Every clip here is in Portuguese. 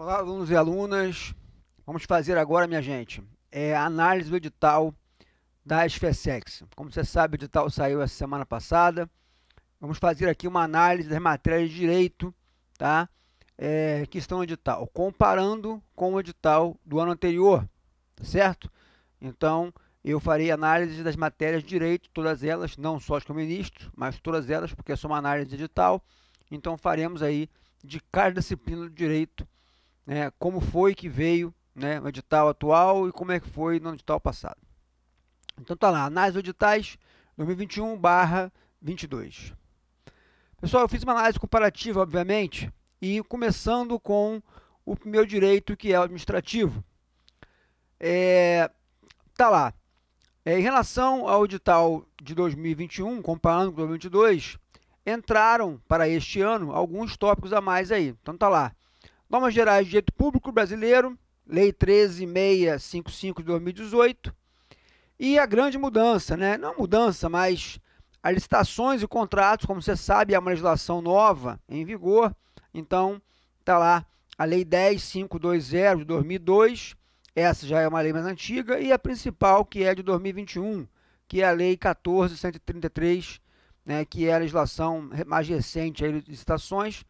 Olá, alunos e alunas. Vamos fazer agora, minha gente, é a análise do edital da SFESEX. Como você sabe, o edital saiu essa semana passada. Vamos fazer aqui uma análise das matérias de direito tá? É, que estão no edital, comparando com o edital do ano anterior, tá certo? Então, eu farei análise das matérias de direito, todas elas, não só as que eu ministro, mas todas elas, porque é só uma análise edital. Então, faremos aí de cada disciplina do direito né, como foi que veio né, o edital atual e como é que foi no edital passado. Então tá lá, análise de editais 2021 22. Pessoal, eu fiz uma análise comparativa, obviamente, e começando com o meu direito, que é o administrativo. É, tá lá. É, em relação ao edital de 2021, comparando com 2022, entraram para este ano alguns tópicos a mais aí. Então tá lá. Normas Gerais de Direito Público Brasileiro, Lei 13655 de 2018. E a grande mudança, né? Não mudança, mas as licitações e contratos, como você sabe, é uma legislação nova em vigor. Então, está lá a Lei 10520 de 2002, essa já é uma lei mais antiga, e a principal, que é de 2021, que é a Lei 14133, né, que é a legislação mais recente aí de licitações,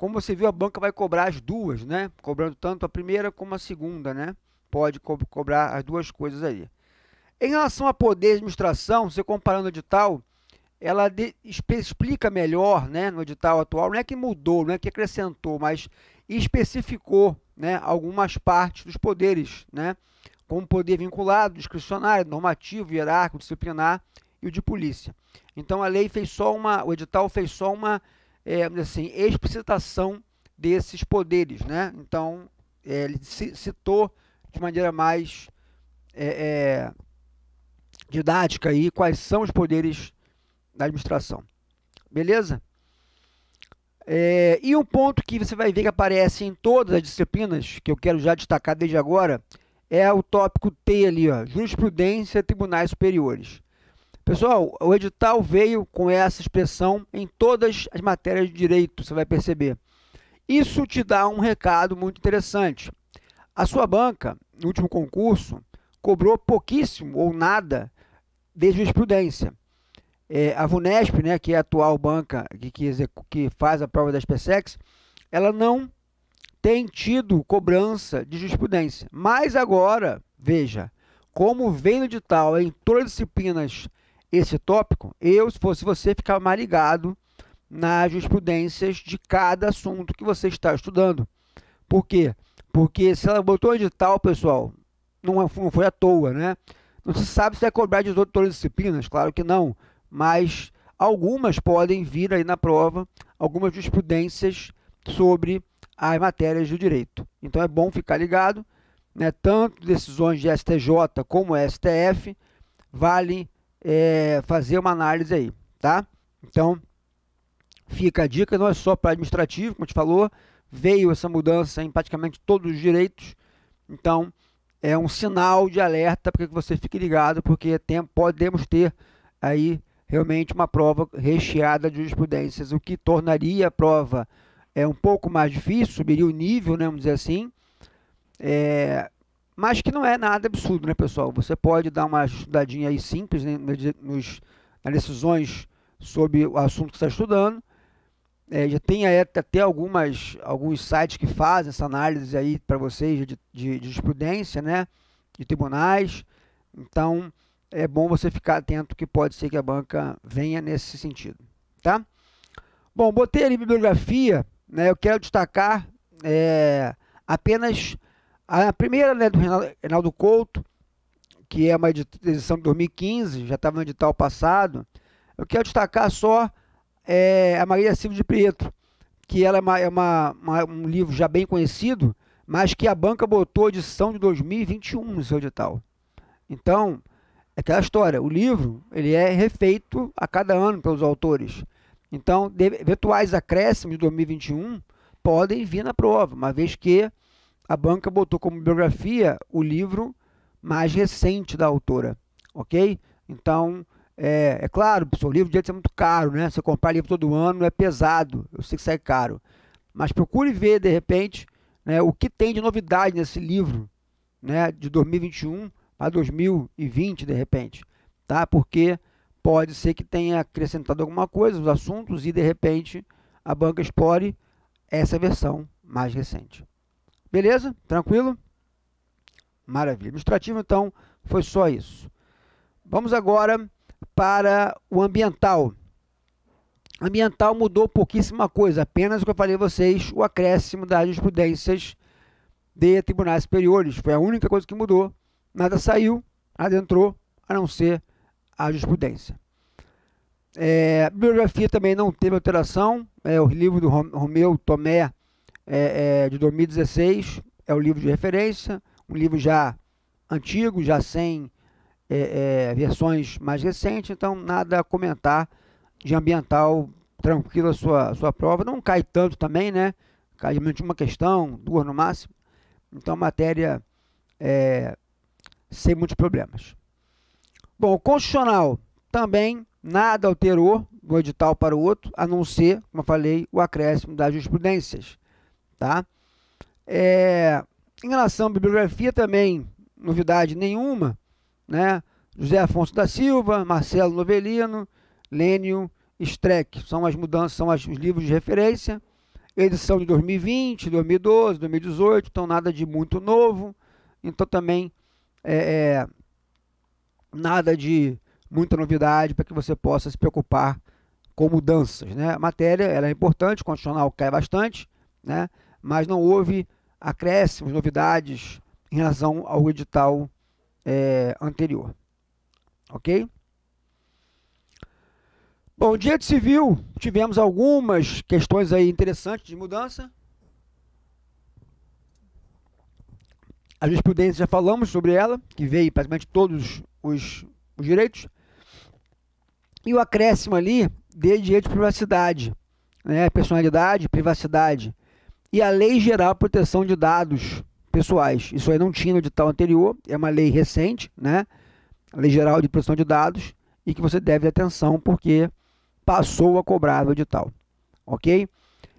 como você viu, a banca vai cobrar as duas, né? Cobrando tanto a primeira como a segunda, né? Pode co cobrar as duas coisas aí. Em relação a poder de administração, você comparando o edital, ela explica melhor, né, no edital atual, não é que mudou, não é que acrescentou, mas especificou, né, algumas partes dos poderes, né, como poder vinculado, discricionário, normativo, hierárquico, disciplinar e o de polícia. Então a lei fez só uma, o edital fez só uma é, assim, explicitação desses poderes. Né? Então, é, ele citou de maneira mais é, é, didática aí quais são os poderes da administração. Beleza? É, e um ponto que você vai ver que aparece em todas as disciplinas, que eu quero já destacar desde agora, é o tópico T ali, ó, jurisprudência, tribunais superiores. Pessoal, o edital veio com essa expressão em todas as matérias de direito, você vai perceber. Isso te dá um recado muito interessante. A sua banca, no último concurso, cobrou pouquíssimo ou nada de jurisprudência. É, a VUNESP, né, que é a atual banca que, que, que faz a prova das PSEX, ela não tem tido cobrança de jurisprudência. Mas agora, veja, como vem no edital em todas as disciplinas esse tópico, eu, se fosse você, ficava mais ligado nas jurisprudências de cada assunto que você está estudando. Por quê? Porque se ela botou edital, pessoal, é, não foi à toa, né? Não se sabe se vai cobrar de todas as disciplinas, claro que não, mas algumas podem vir aí na prova, algumas jurisprudências sobre as matérias do direito. Então é bom ficar ligado, né? tanto decisões de STJ como STF valem é, fazer uma análise aí, tá? Então, fica a dica, não é só para administrativo, como a gente falou, veio essa mudança em praticamente todos os direitos, então é um sinal de alerta para que você fique ligado, porque tem, podemos ter aí realmente uma prova recheada de jurisprudências, o que tornaria a prova é um pouco mais difícil, subiria o nível, né, vamos dizer assim, é, mas que não é nada absurdo, né, pessoal? Você pode dar uma estudadinha aí simples né, nos, nas decisões sobre o assunto que está estudando. É, já tem até algumas, alguns sites que fazem essa análise aí para vocês de, de, de jurisprudência, né? De tribunais. Então, é bom você ficar atento que pode ser que a banca venha nesse sentido, tá? Bom, botei ali bibliografia, né? Eu quero destacar é, apenas a primeira né, do Reinaldo Couto, que é uma edição de 2015, já estava no edital passado, eu quero destacar só é, a Maria Silva de Preto, que ela é, uma, é uma, uma, um livro já bem conhecido, mas que a banca botou edição de 2021 no seu edital. Então, é aquela história, o livro ele é refeito a cada ano pelos autores. Então, de, eventuais acréscimos de 2021 podem vir na prova, uma vez que a banca botou como biografia o livro mais recente da autora, ok? Então, é, é claro, o livro direito é muito caro, né? Você comprar livro todo ano é pesado, eu sei que sai caro. Mas procure ver, de repente, né, o que tem de novidade nesse livro, né? De 2021 para 2020, de repente, tá? Porque pode ser que tenha acrescentado alguma coisa, os assuntos, e de repente a banca explore essa versão mais recente. Beleza? Tranquilo? Maravilha. Ilustrativo, então, foi só isso. Vamos agora para o ambiental. Ambiental mudou pouquíssima coisa, apenas o que eu falei a vocês, o acréscimo das jurisprudências de tribunais superiores. Foi a única coisa que mudou. Nada saiu, nada entrou, a não ser a jurisprudência. É, bibliografia também não teve alteração. É, o livro do Romeu Tomé é, é, de 2016, é o livro de referência, um livro já antigo, já sem é, é versões mais recentes, então nada a comentar de ambiental tranquila a sua, sua prova. Não cai tanto também, né? Cai de uma questão, duas no máximo. Então, matéria é, sem muitos problemas. Bom, constitucional também nada alterou do edital para o outro, a não ser, como eu falei, o acréscimo das jurisprudências tá? É, em relação à bibliografia também, novidade nenhuma, né? José Afonso da Silva, Marcelo Novelino, Lênio Streck, são as mudanças, são as, os livros de referência. Edição de 2020, 2012, 2018, então nada de muito novo. Então também é, é, nada de muita novidade para que você possa se preocupar com mudanças. Né? A matéria ela é importante, o condicional cai bastante, né? mas não houve acréscimos, novidades em relação ao edital é, anterior. Ok? Bom, direito civil, tivemos algumas questões aí interessantes de mudança. A jurisprudência já falamos sobre ela, que veio praticamente todos os, os direitos. E o acréscimo ali de direito de privacidade, né? personalidade, privacidade e a lei geral proteção de dados pessoais. Isso aí não tinha no edital anterior, é uma lei recente, né? A lei geral de proteção de dados e que você deve atenção porque passou a cobrar no edital, ok?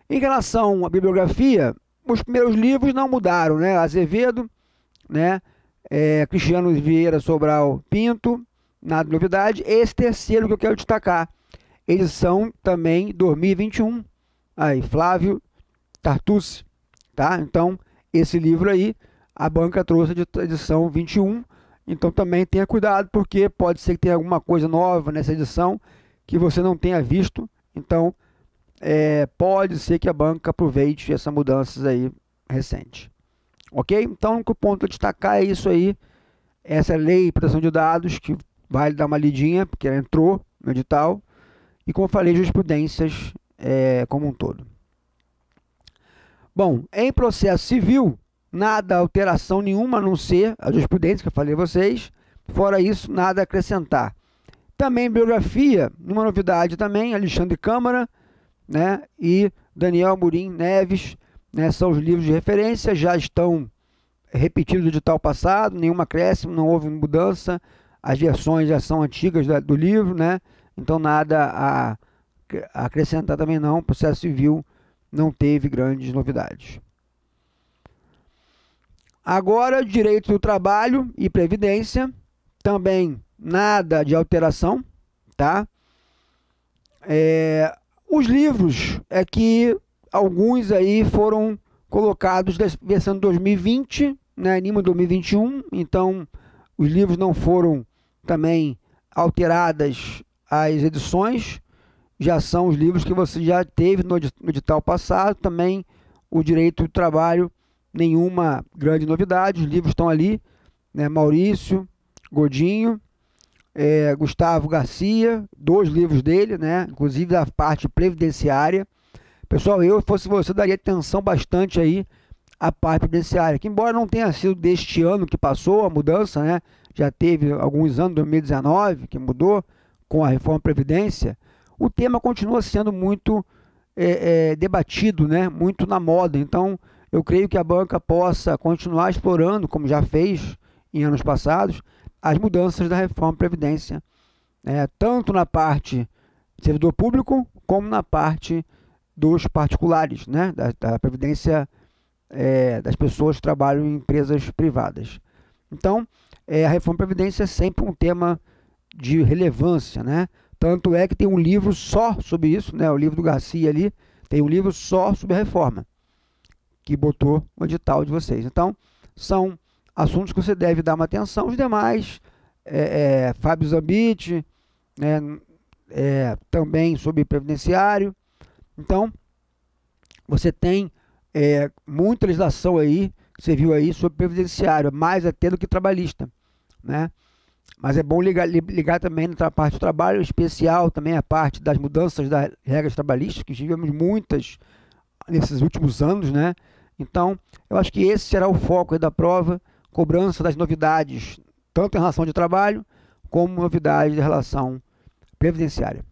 Em relação à bibliografia, os primeiros livros não mudaram, né? Azevedo, né? É, Cristiano Vieira Sobral Pinto, nada de novidade. Esse terceiro que eu quero destacar, edição também 2021. Aí, Flávio Tartuce, tá? Então, esse livro aí, a banca trouxe de edição 21, então também tenha cuidado, porque pode ser que tenha alguma coisa nova nessa edição que você não tenha visto, então é, pode ser que a banca aproveite essas mudanças aí recente. Ok? Então, o ponto a destacar é isso aí, essa lei de proteção de dados, que vale dar uma lidinha, porque ela entrou no edital, e como eu falei, jurisprudências é, como um todo. Bom, em processo civil, nada alteração nenhuma a não ser a jurisprudência que eu falei a vocês. Fora isso, nada a acrescentar. Também biografia, uma novidade também, Alexandre Câmara né, e Daniel Murim Neves, né, são os livros de referência, já estão repetidos do edital passado, Nenhuma acréscimo, não houve mudança, as versões já são antigas do livro, né, então nada a acrescentar também não, processo civil não teve grandes novidades. Agora, direito do trabalho e previdência, também nada de alteração, tá? É, os livros é que alguns aí foram colocados da versão 2020, né, Anima 2021, então os livros não foram também alteradas as edições, já são os livros que você já teve no edital passado, também o direito do trabalho, nenhuma grande novidade, os livros estão ali, né? Maurício, Godinho, é, Gustavo Garcia, dois livros dele, né? Inclusive da parte previdenciária. Pessoal, eu fosse você daria atenção bastante aí à parte previdenciária, que embora não tenha sido deste ano que passou a mudança, né? Já teve alguns anos, 2019, que mudou com a reforma previdência o tema continua sendo muito é, é, debatido, né? muito na moda. Então, eu creio que a banca possa continuar explorando, como já fez em anos passados, as mudanças da reforma Previdência, é, tanto na parte do servidor público, como na parte dos particulares, né? da, da Previdência é, das pessoas que trabalham em empresas privadas. Então, é, a reforma Previdência é sempre um tema de relevância, né? Tanto é que tem um livro só sobre isso, né? O livro do Garcia ali, tem um livro só sobre a reforma, que botou o edital de vocês. Então, são assuntos que você deve dar uma atenção. Os demais, é, é, Fábio Zambit, né? é, também sobre previdenciário. Então, você tem é, muita legislação aí, que você viu aí, sobre previdenciário, mais até do que trabalhista. Né? Mas é bom ligar, ligar também na parte do trabalho, especial também a parte das mudanças das regras trabalhistas, que tivemos muitas nesses últimos anos, né? Então, eu acho que esse será o foco da prova, cobrança das novidades, tanto em relação de trabalho, como novidades de relação previdenciária.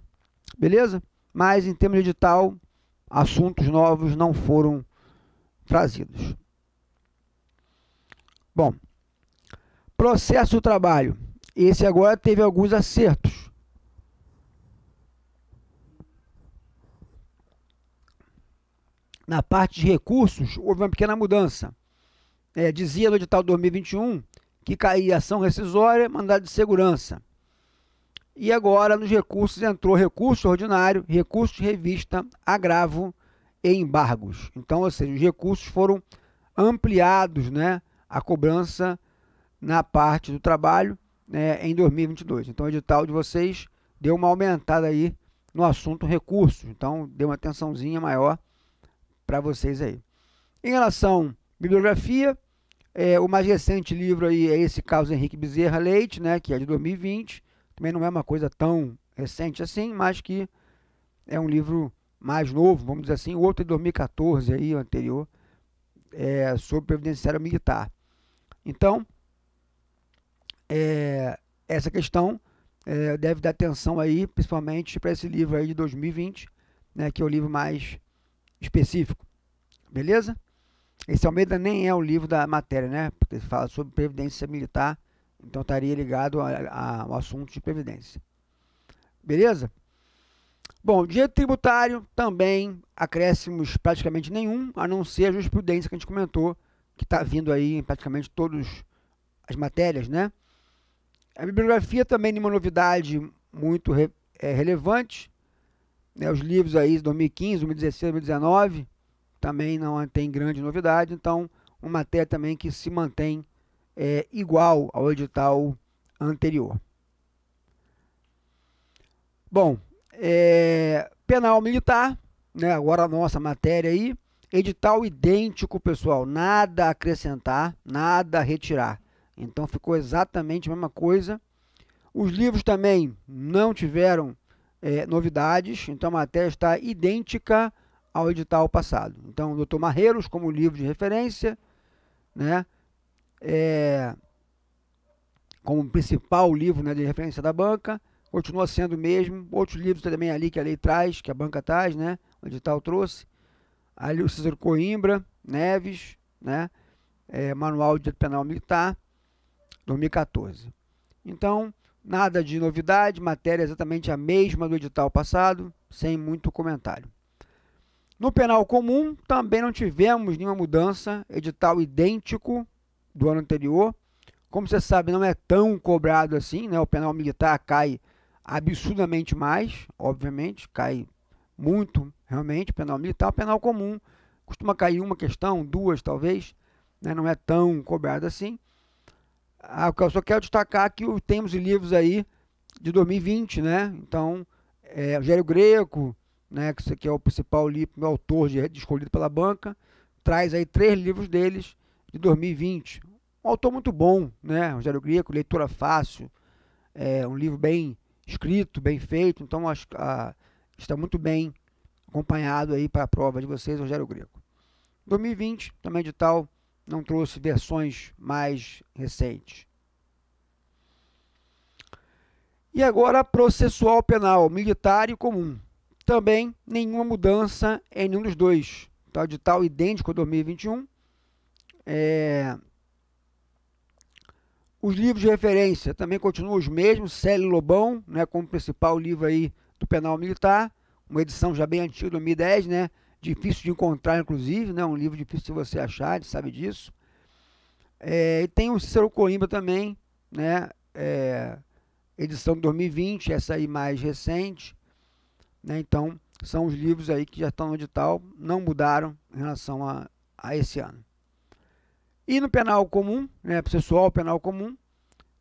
Beleza? Mas em termos de edital, assuntos novos não foram trazidos. Bom, processo do trabalho. Esse agora teve alguns acertos. Na parte de recursos, houve uma pequena mudança. É, dizia no edital 2021 que caía ação rescisória, mandado de segurança. E agora, nos recursos, entrou recurso ordinário, recurso de revista, agravo e embargos. Então, ou seja, os recursos foram ampliados, né? A cobrança na parte do trabalho né, em 2022. Então, o edital de vocês deu uma aumentada aí no assunto recursos. Então, deu uma atençãozinha maior para vocês aí. Em relação à bibliografia, é, o mais recente livro aí é esse Carlos Henrique Bezerra Leite, né, que é de 2020. Também não é uma coisa tão recente assim, mas que é um livro mais novo, vamos dizer assim. O outro é de 2014, aí, o anterior, é, sobre Previdenciário Militar. Então, é, essa questão é, deve dar atenção aí, principalmente para esse livro aí de 2020, né, que é o livro mais específico. Beleza? Esse Almeida nem é o livro da matéria, né? Porque ele fala sobre previdência militar, então estaria ligado ao assunto de previdência. Beleza? Bom, direito tributário também acréscimos praticamente nenhum, a não ser a jurisprudência que a gente comentou, que está vindo aí em praticamente todas as matérias, né? A bibliografia também é uma novidade muito re, é, relevante. Né? Os livros aí de 2015, 2016, 2019 também não tem grande novidade. Então, uma matéria também que se mantém é, igual ao edital anterior. Bom, é, penal militar, né? agora a nossa matéria aí. Edital idêntico, pessoal. Nada a acrescentar, nada a retirar. Então ficou exatamente a mesma coisa. Os livros também não tiveram é, novidades, então a matéria está idêntica ao edital passado. Então, o Dr. Marreiros, como livro de referência, né, é, como principal livro né, de referência da banca, continua sendo o mesmo. Outros livros também ali que a lei traz, que a banca traz, né, o edital trouxe. Ali o César Coimbra, Neves, né, é, Manual de Penal Militar. 2014. Então, nada de novidade, matéria exatamente a mesma do edital passado, sem muito comentário. No penal comum, também não tivemos nenhuma mudança, edital idêntico do ano anterior. Como você sabe, não é tão cobrado assim, né? O penal militar cai absurdamente mais, obviamente, cai muito, realmente, penal militar, penal comum costuma cair uma questão, duas talvez, né? não é tão cobrado assim. Ah, eu só quero destacar que temos livros aí de 2020, né? Então, é, Rogério Greco, né, que é o principal livro, autor de, escolhido pela banca, traz aí três livros deles de 2020. Um autor muito bom, né? Rogério Greco, leitura fácil, é um livro bem escrito, bem feito, então acho que ah, está muito bem acompanhado aí para a prova de vocês, Rogério Greco. 2020, também de tal não trouxe versões mais recentes. E agora, processual penal, militar e comum. Também nenhuma mudança em nenhum dos dois. Tá, de tal idêntico a 2021. É... Os livros de referência também continuam os mesmos. Célio Lobão, né, como principal livro aí do penal militar. Uma edição já bem antiga, 2010, né? difícil de encontrar, inclusive, né? um livro difícil de você achar, sabe disso. É, e tem o Cícero Coimbra também, né? É, edição de 2020, essa aí mais recente. Né? Então, são os livros aí que já estão no edital, não mudaram em relação a, a esse ano. E no penal comum, né, processual penal comum,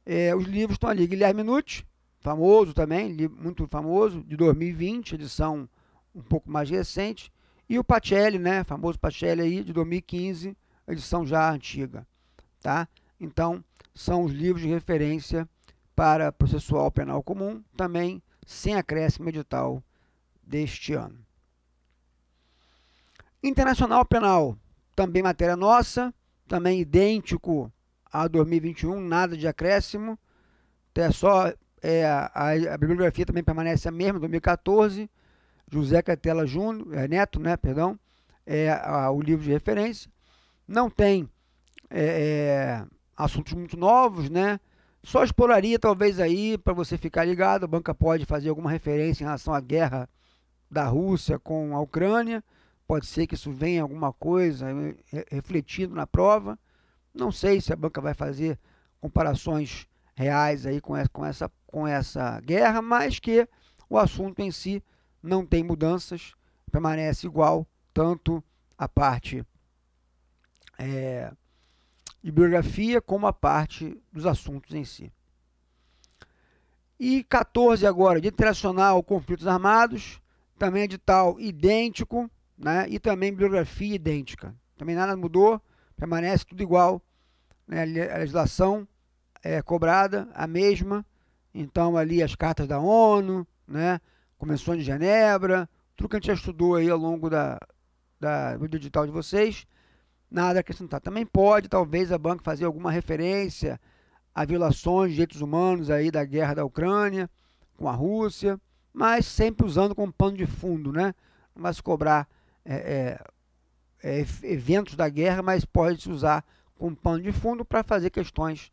é, os livros estão ali. Guilherme Nucci, famoso também, muito famoso, de 2020, edição um pouco mais recente. E o Pacelli, né, famoso Pacelli aí, de 2015, edição já antiga, tá? Então, são os livros de referência para processual penal comum, também sem acréscimo edital deste ano. Internacional Penal, também matéria nossa, também idêntico a 2021, nada de acréscimo, é só é, a, a bibliografia também permanece a mesma, 2014, José Catela Júnior, é, Neto, né, perdão, é a, o livro de referência. Não tem é, é assuntos muito novos, né? Só exploraria talvez aí para você ficar ligado. A banca pode fazer alguma referência em relação à guerra da Rússia com a Ucrânia. Pode ser que isso venha alguma coisa eh, refletindo na prova. Não sei se a banca vai fazer comparações reais aí com essa, com essa, com essa guerra, mas que o assunto em si não tem mudanças, permanece igual, tanto a parte é, de bibliografia como a parte dos assuntos em si. E 14 agora, de internacional, conflitos armados, também edital idêntico, né? e também bibliografia idêntica. Também nada mudou, permanece tudo igual, né? a legislação é cobrada, a mesma, então ali as cartas da ONU, né? começou em Genebra, tudo que a gente já estudou aí ao longo da, da, do digital de vocês, nada a acrescentar. Também pode, talvez, a banca fazer alguma referência a violações de direitos humanos aí da guerra da Ucrânia com a Rússia, mas sempre usando como pano de fundo, né? Não vai se cobrar é, é, é, eventos da guerra, mas pode se usar como pano de fundo para fazer questões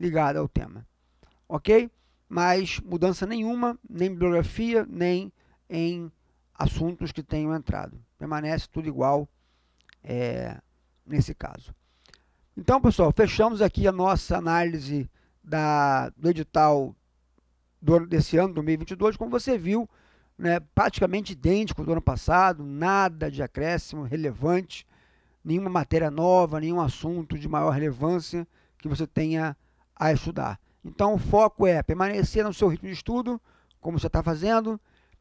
ligadas ao tema. Ok? mas mudança nenhuma, nem bibliografia, nem em assuntos que tenham entrado. Permanece tudo igual é, nesse caso. Então, pessoal, fechamos aqui a nossa análise da, do edital do, desse ano, 2022. Como você viu, né, praticamente idêntico ao do ano passado, nada de acréscimo relevante, nenhuma matéria nova, nenhum assunto de maior relevância que você tenha a estudar. Então o foco é permanecer no seu ritmo de estudo, como você está fazendo,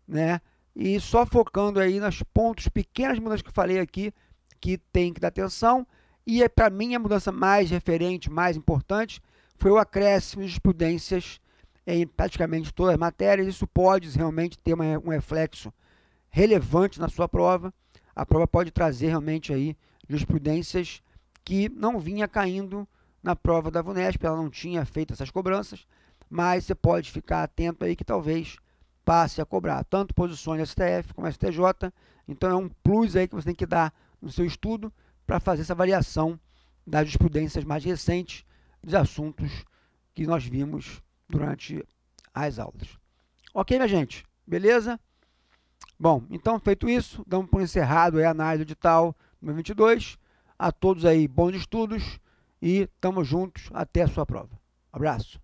né? E só focando aí nos pontos, pequenas mudanças que eu falei aqui, que tem que dar atenção. E é, para mim a mudança mais referente, mais importante, foi o acréscimo de jurisprudências em praticamente todas as matérias. Isso pode realmente ter uma, um reflexo relevante na sua prova. A prova pode trazer realmente aí jurisprudências que não vinha caindo na prova da VUNESP, ela não tinha feito essas cobranças, mas você pode ficar atento aí que talvez passe a cobrar tanto posições do STF como STJ, então é um plus aí que você tem que dar no seu estudo para fazer essa avaliação das jurisprudências mais recentes dos assuntos que nós vimos durante as aulas. Ok, minha gente? Beleza? Bom, então feito isso, damos por encerrado a análise do edital número A todos aí, bons estudos e estamos juntos até a sua prova. Abraço.